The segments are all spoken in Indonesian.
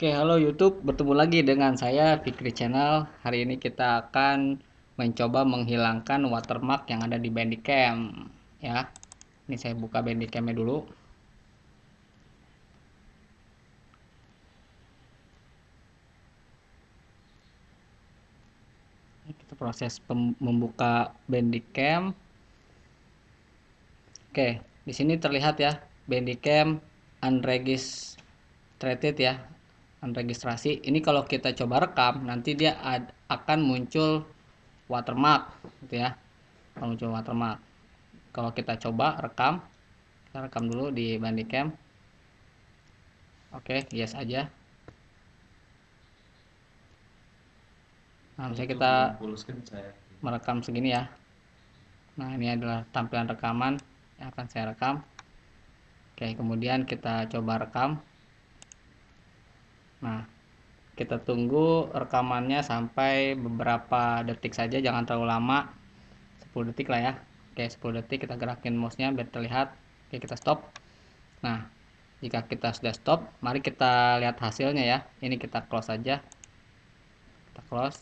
Oke, halo YouTube. Bertemu lagi dengan saya Fikri Channel. Hari ini kita akan mencoba menghilangkan watermark yang ada di Bandicam ya. Ini saya buka Bandicam-nya dulu. Kita proses membuka Bandicam. Oke, di sini terlihat ya Bandicam unregistered ya registrasi ini kalau kita coba rekam nanti dia ad, akan muncul watermark gitu ya akan muncul watermark kalau kita coba rekam kita rekam dulu di Bandicam oke okay, yes aja nah misalnya kita merekam segini ya nah ini adalah tampilan rekaman yang akan saya rekam oke okay, kemudian kita coba rekam Nah, kita tunggu rekamannya sampai beberapa detik saja, jangan terlalu lama. 10 detik lah ya. Oke, 10 detik kita gerakin mouse-nya biar terlihat. Oke, kita stop. Nah, jika kita sudah stop, mari kita lihat hasilnya ya. Ini kita close saja. Kita close.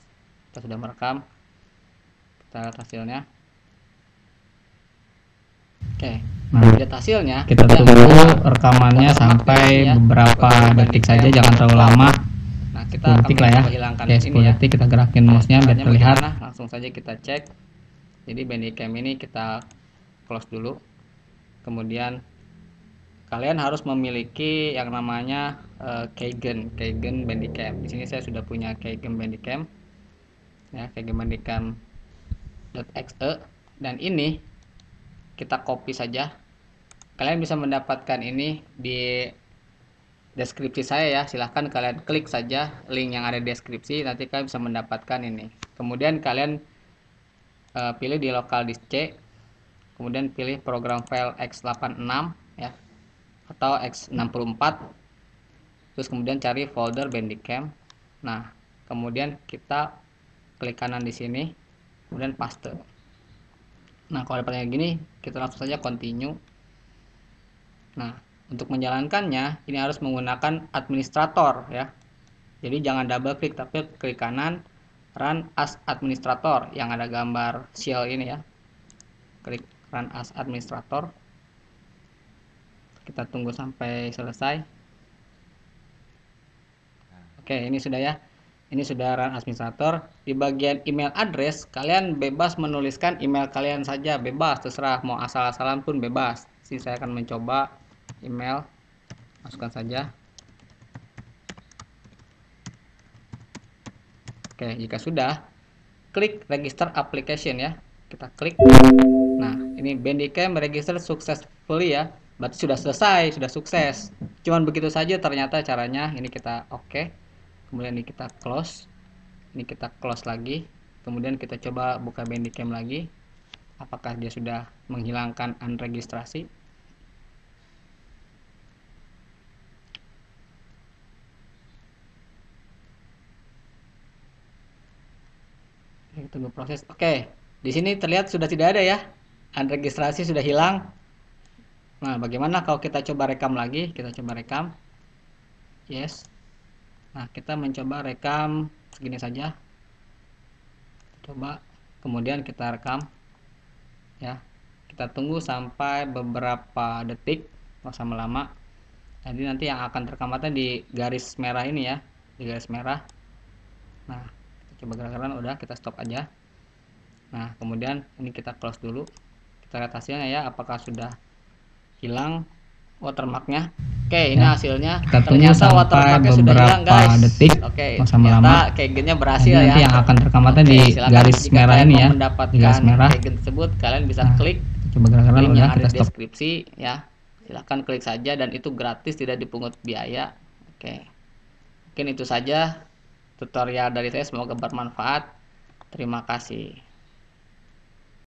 Kita sudah merekam. Kita lihat hasilnya. Oke. Okay. Nah, hmm. lihat hasilnya. Kita tunggu rekamannya sampai ya. beberapa detik saja, jangan terlalu lama. Nah, kita detik lah ya. Oke, ini ya. detik kita gerakin mouse-nya biar terlihat. Bagaimana? Langsung saja kita cek. Jadi Bandicam ini kita close dulu. Kemudian kalian harus memiliki yang namanya uh, eh, Kagen, Kagen Bandicam. Di sini saya sudah punya Kagen Bandicam. Ya, Kagen Bandicam .xe dan ini kita copy saja kalian bisa mendapatkan ini di deskripsi saya ya silahkan kalian klik saja link yang ada di deskripsi nanti kalian bisa mendapatkan ini kemudian kalian e, pilih di local disk C kemudian pilih program file x86 ya atau x64 terus kemudian cari folder bandicam nah kemudian kita klik kanan di sini kemudian paste Nah, kalau ada pertanyaan gini, kita langsung saja continue. Nah, untuk menjalankannya, ini harus menggunakan administrator ya. Jadi jangan double klik, tapi klik kanan run as administrator yang ada gambar shell ini ya. Klik run as administrator. Kita tunggu sampai selesai. Oke, ini sudah ya ini sudah run administrator di bagian email address kalian bebas menuliskan email kalian saja bebas terserah mau asal-asalan pun bebas sih saya akan mencoba email masukkan saja oke jika sudah klik register application ya kita klik nah ini Bandicam register successfully ya berarti sudah selesai sudah sukses cuman begitu saja ternyata caranya ini kita oke okay kemudian ini kita close ini kita close lagi kemudian kita coba buka bandicam lagi apakah dia sudah menghilangkan unregistrasi tunggu proses oke di sini terlihat sudah tidak ada ya unregistrasi sudah hilang nah bagaimana kalau kita coba rekam lagi kita coba rekam yes nah kita mencoba rekam segini saja coba kemudian kita rekam ya kita tunggu sampai beberapa detik nggak sama lama jadi nanti yang akan terkamatnya di garis merah ini ya di garis merah nah coba gerakan udah kita stop aja nah kemudian ini kita close dulu kita lihat hasilnya ya apakah sudah hilang watermarknya Oke, ini ya. hasilnya. Kita tunggu Ternyata sampai beberapa hilang, guys. detik. Oke, lama-lama. Kegennya nah, berhasil ya. Nanti yang akan terkamatan di garis merah ini ya. Mendapatkan di garis merah. Kegen tersebut kalian bisa nah, klik. Coba gerak-gerak udah kita ya, ada stop. Deskripsi ya. Silahkan klik saja dan itu gratis tidak dipungut biaya. Oke. Mungkin itu saja tutorial dari saya semoga bermanfaat. Terima kasih.